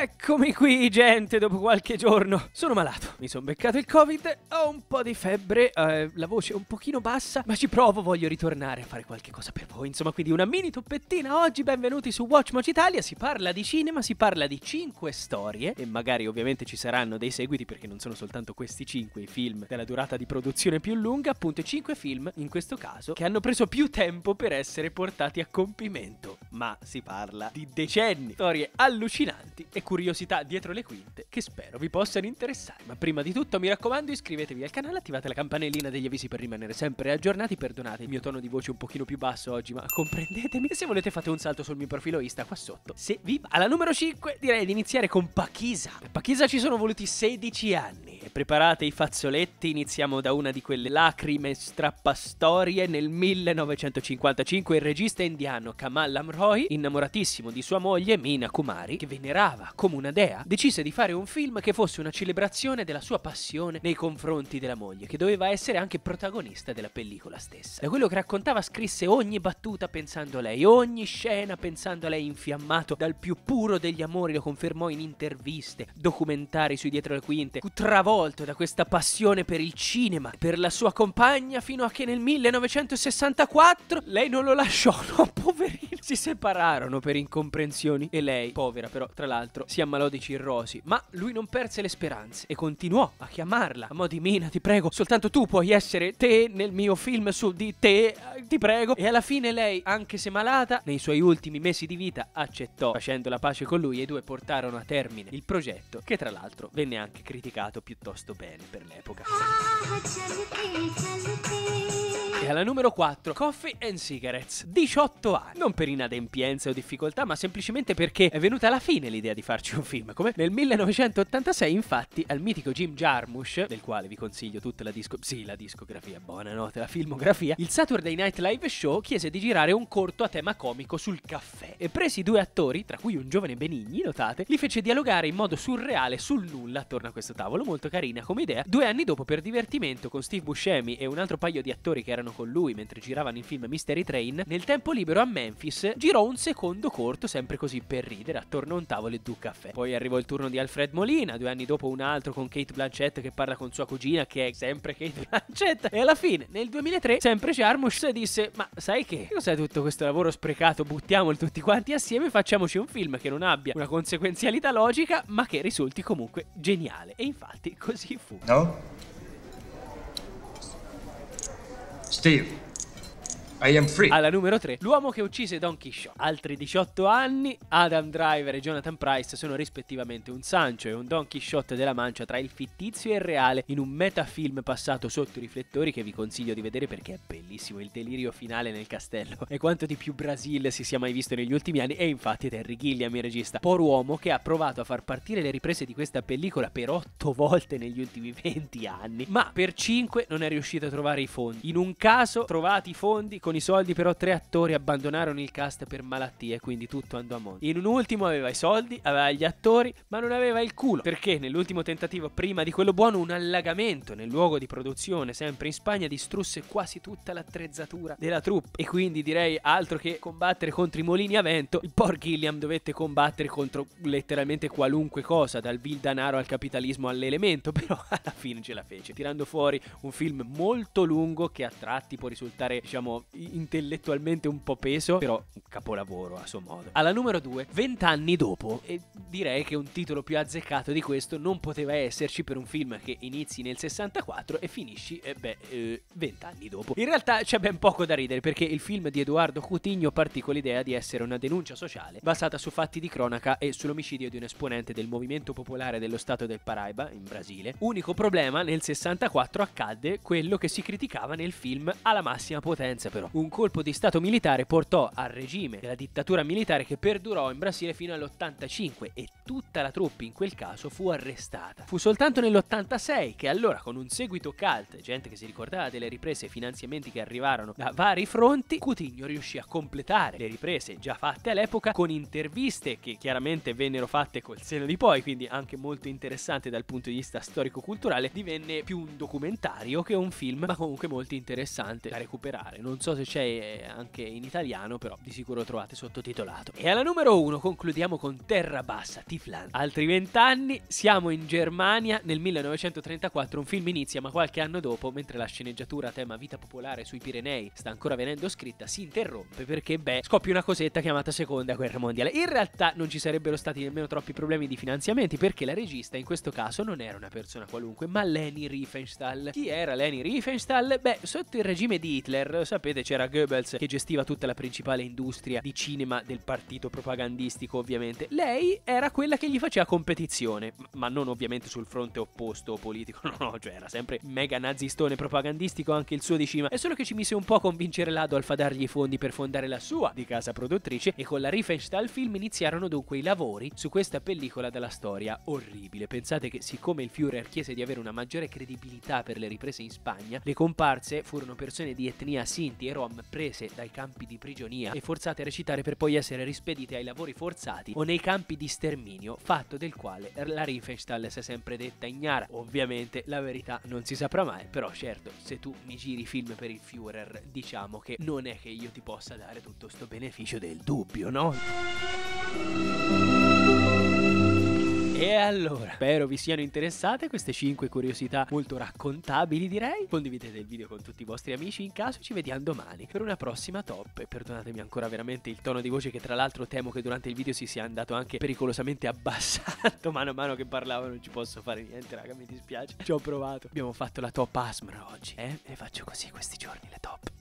Eccomi qui, gente, dopo qualche giorno. Sono malato, mi sono beccato il covid, ho un po' di febbre, eh, la voce è un pochino bassa, ma ci provo, voglio ritornare a fare qualche cosa per voi. Insomma, quindi una mini toppettina oggi, benvenuti su Watchmatch Italia, si parla di cinema, si parla di cinque storie e magari ovviamente ci saranno dei seguiti perché non sono soltanto questi cinque i film della durata di produzione più lunga, appunto cinque film in questo caso che hanno preso più tempo per essere portati a compimento ma si parla di decenni, storie allucinanti e curiosità dietro le quinte che spero vi possano interessare. Ma prima di tutto mi raccomando iscrivetevi al canale, attivate la campanellina degli avvisi per rimanere sempre aggiornati, perdonate il mio tono di voce un pochino più basso oggi, ma comprendetemi. E se volete fate un salto sul mio profilo Insta qua sotto. Se vi va alla numero 5 direi di iniziare con Pachisa. Per Pachisa ci sono voluti 16 anni e preparate i fazzoletti, iniziamo da una di quelle lacrime strappastorie nel 1955 il regista indiano Kamal Amroh Hiroi, innamoratissimo di sua moglie Mina Kumari, che venerava come una dea, decise di fare un film che fosse una celebrazione della sua passione nei confronti della moglie, che doveva essere anche protagonista della pellicola stessa. Da quello che raccontava scrisse ogni battuta pensando a lei, ogni scena pensando a lei infiammato dal più puro degli amori, lo confermò in interviste, documentari sui dietro le quinte, fu travolto da questa passione per il cinema, per la sua compagna, fino a che nel 1964 lei non lo lasciò, no, poverino si separarono per incomprensioni e lei, povera però, tra l'altro, si ammalò di cirrosi, ma lui non perse le speranze e continuò a chiamarla a mo' di Mina, ti prego, soltanto tu puoi essere te nel mio film su di te, ti prego. E alla fine lei, anche se malata, nei suoi ultimi mesi di vita accettò, facendo la pace con lui e i due portarono a termine il progetto, che tra l'altro venne anche criticato piuttosto bene per l'epoca. Oh, Ah, e alla numero 4, Coffee and Cigarettes. 18 anni. Non per inadempienza o difficoltà, ma semplicemente perché è venuta alla fine l'idea di farci un film. Come nel 1986, infatti, al mitico Jim Jarmusch, del quale vi consiglio tutta la disco... Sì, la discografia, buonanotte, la filmografia. Il Saturday Night Live Show chiese di girare un corto a tema comico sul caffè. E presi due attori, tra cui un giovane Benigni, notate, li fece dialogare in modo surreale sul nulla attorno a questo tavolo. Molto carina come idea. Due anni dopo, per divertimento, con Steve Buscemi e un altro paio di attori che erano lavoravano con lui mentre giravano il film Mystery Train, nel tempo libero a Memphis girò un secondo corto, sempre così per ridere, attorno a un tavolo e due caffè. Poi arrivò il turno di Alfred Molina, due anni dopo un altro con Kate Blanchett che parla con sua cugina, che è sempre Kate Blanchett. E alla fine, nel 2003, sempre Jarmusch disse, ma sai che? Cos'è tutto questo lavoro sprecato? Buttiamolo tutti quanti assieme e facciamoci un film che non abbia una conseguenzialità logica, ma che risulti comunque geniale. E infatti così fu. No? Steve. I am free. Alla numero 3, l'uomo che uccise Don Quixote. Altri 18 anni, Adam Driver e Jonathan Price sono rispettivamente un Sancho e un Don Quixote della Mancia tra il fittizio e il reale in un metafilm passato sotto i riflettori che vi consiglio di vedere perché è bellissimo il delirio finale nel castello e quanto di più Brasil si sia mai visto negli ultimi anni e infatti è Terry Gilliam il regista, por uomo che ha provato a far partire le riprese di questa pellicola per 8 volte negli ultimi 20 anni, ma per 5 non è riuscito a trovare i fondi. In un caso trovati i fondi con i soldi però tre attori abbandonarono il cast per malattie, quindi tutto andò a monte. In un ultimo aveva i soldi, aveva gli attori, ma non aveva il culo, perché nell'ultimo tentativo prima di quello buono un allagamento nel luogo di produzione, sempre in Spagna, distrusse quasi tutta l'attrezzatura della troupe e quindi direi altro che combattere contro i molini a vento, il por Gilliam dovette combattere contro letteralmente qualunque cosa, dal vil danaro al capitalismo all'elemento, però alla fine ce la fece, tirando fuori un film molto lungo che a tratti può risultare, diciamo, intellettualmente un po' peso, però un capolavoro a suo modo. Alla numero 2, vent'anni dopo, e direi che un titolo più azzeccato di questo non poteva esserci per un film che inizi nel 64 e finisci, e eh, beh, eh, vent'anni dopo. In realtà c'è ben poco da ridere perché il film di Edoardo Cutigno partì con l'idea di essere una denuncia sociale basata su fatti di cronaca e sull'omicidio di un esponente del movimento popolare dello Stato del Paraiba, in Brasile. Unico problema, nel 64 accadde quello che si criticava nel film alla massima potenza però un colpo di Stato militare portò al regime della dittatura militare che perdurò in Brasile fino all'85 e tutta la truppa in quel caso fu arrestata. Fu soltanto nell'86 che allora con un seguito cult, gente che si ricordava delle riprese e finanziamenti che arrivarono da vari fronti, Coutinho riuscì a completare le riprese già fatte all'epoca con interviste che chiaramente vennero fatte col seno di poi, quindi anche molto interessante dal punto di vista storico-culturale, divenne più un documentario che un film, ma comunque molto interessante da recuperare. Non so cose c'è eh, anche in italiano, però di sicuro trovate sottotitolato. E alla numero uno concludiamo con Terra Bassa, Tiflan. Altri vent'anni, siamo in Germania nel 1934, un film inizia ma qualche anno dopo, mentre la sceneggiatura tema vita popolare sui Pirenei sta ancora venendo scritta, si interrompe perché, beh, scoppia una cosetta chiamata Seconda Guerra Mondiale. In realtà non ci sarebbero stati nemmeno troppi problemi di finanziamenti perché la regista in questo caso non era una persona qualunque, ma Leni Riefenstahl. Chi era Leni Riefenstahl? Beh, sotto il regime di Hitler, sapete, c'era Goebbels che gestiva tutta la principale industria di cinema del partito propagandistico ovviamente. Lei era quella che gli faceva competizione, ma non ovviamente sul fronte opposto politico, no, no, cioè era sempre mega nazistone propagandistico anche il suo di cima, è solo che ci mise un po' a convincere L'Adolf a dargli i fondi per fondare la sua di casa produttrice e con la Riefenstahl film iniziarono dunque i lavori su questa pellicola della storia orribile. Pensate che siccome il Führer chiese di avere una maggiore credibilità per le riprese in Spagna, le comparse furono persone di etnia sinti e rom prese dai campi di prigionia e forzate a recitare per poi essere rispedite ai lavori forzati o nei campi di sterminio, fatto del quale la Riefenstahl si è sempre detta ignara. Ovviamente la verità non si saprà mai, però certo, se tu mi giri film per il Führer, diciamo che non è che io ti possa dare tutto sto beneficio del dubbio, no? E mm. allora, spero vi siano interessate queste 5 curiosità molto raccontabili, direi. Condividete il video con tutti i vostri amici in caso ci vediamo domani per una prossima top. E perdonatemi ancora veramente il tono di voce che tra l'altro temo che durante il video si sia andato anche pericolosamente abbassato mano a mano che parlavo, non ci posso fare niente, raga, mi dispiace. Ci ho provato. Abbiamo fatto la top ASMR oggi, eh? E faccio così questi giorni le top.